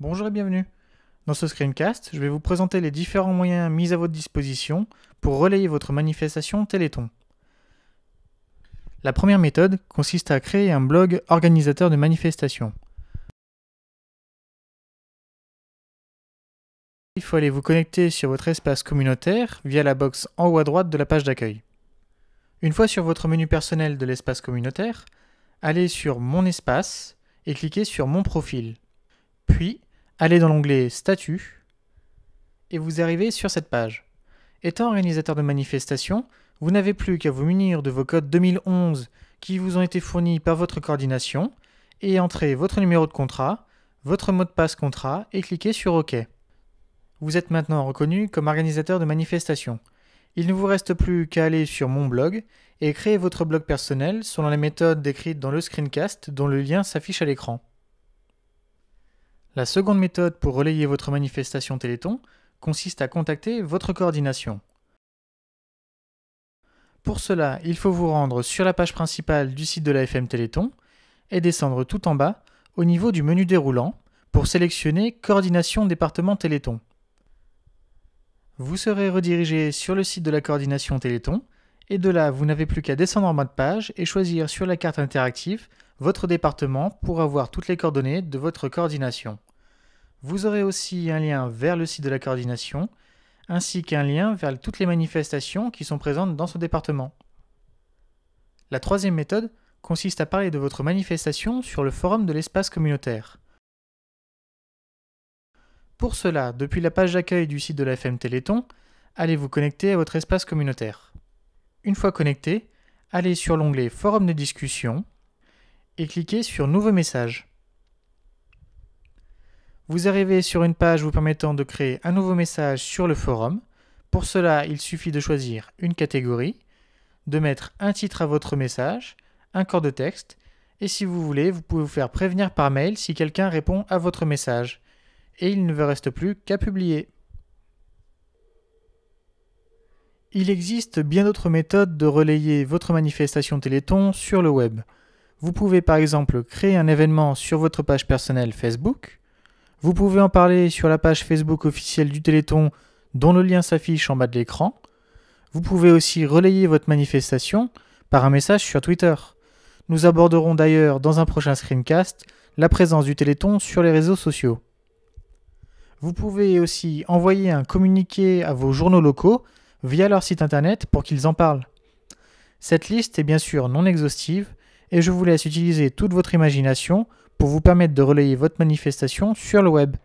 Bonjour et bienvenue. Dans ce screencast, je vais vous présenter les différents moyens mis à votre disposition pour relayer votre manifestation Téléthon. La première méthode consiste à créer un blog organisateur de manifestations. Il faut aller vous connecter sur votre espace communautaire via la box en haut à droite de la page d'accueil. Une fois sur votre menu personnel de l'espace communautaire, allez sur Mon espace et cliquez sur Mon profil. Puis, allez dans l'onglet Statut et vous arrivez sur cette page. Étant organisateur de manifestation, vous n'avez plus qu'à vous munir de vos codes 2011 qui vous ont été fournis par votre coordination et entrer votre numéro de contrat, votre mot de passe contrat et cliquez sur OK. Vous êtes maintenant reconnu comme organisateur de manifestation. Il ne vous reste plus qu'à aller sur mon blog et créer votre blog personnel selon les méthodes décrites dans le screencast dont le lien s'affiche à l'écran. La seconde méthode pour relayer votre manifestation Téléthon consiste à contacter votre coordination. Pour cela, il faut vous rendre sur la page principale du site de la FM Téléthon et descendre tout en bas au niveau du menu déroulant pour sélectionner Coordination département Téléthon. Vous serez redirigé sur le site de la coordination Téléthon et de là, vous n'avez plus qu'à descendre en bas de page et choisir sur la carte interactive votre département pour avoir toutes les coordonnées de votre coordination. Vous aurez aussi un lien vers le site de la coordination, ainsi qu'un lien vers toutes les manifestations qui sont présentes dans ce département. La troisième méthode consiste à parler de votre manifestation sur le forum de l'espace communautaire. Pour cela, depuis la page d'accueil du site de la FM Téléthon, allez vous connecter à votre espace communautaire. Une fois connecté, allez sur l'onglet Forum de discussion et cliquez sur Nouveau message. Vous arrivez sur une page vous permettant de créer un nouveau message sur le forum. Pour cela, il suffit de choisir une catégorie, de mettre un titre à votre message, un corps de texte, et si vous voulez, vous pouvez vous faire prévenir par mail si quelqu'un répond à votre message. Et il ne vous reste plus qu'à publier. Il existe bien d'autres méthodes de relayer votre manifestation Téléthon sur le web. Vous pouvez par exemple créer un événement sur votre page personnelle Facebook. Vous pouvez en parler sur la page Facebook officielle du Téléthon dont le lien s'affiche en bas de l'écran. Vous pouvez aussi relayer votre manifestation par un message sur Twitter. Nous aborderons d'ailleurs dans un prochain screencast la présence du Téléthon sur les réseaux sociaux. Vous pouvez aussi envoyer un communiqué à vos journaux locaux via leur site internet pour qu'ils en parlent. Cette liste est bien sûr non exhaustive, et je vous laisse utiliser toute votre imagination pour vous permettre de relayer votre manifestation sur le web.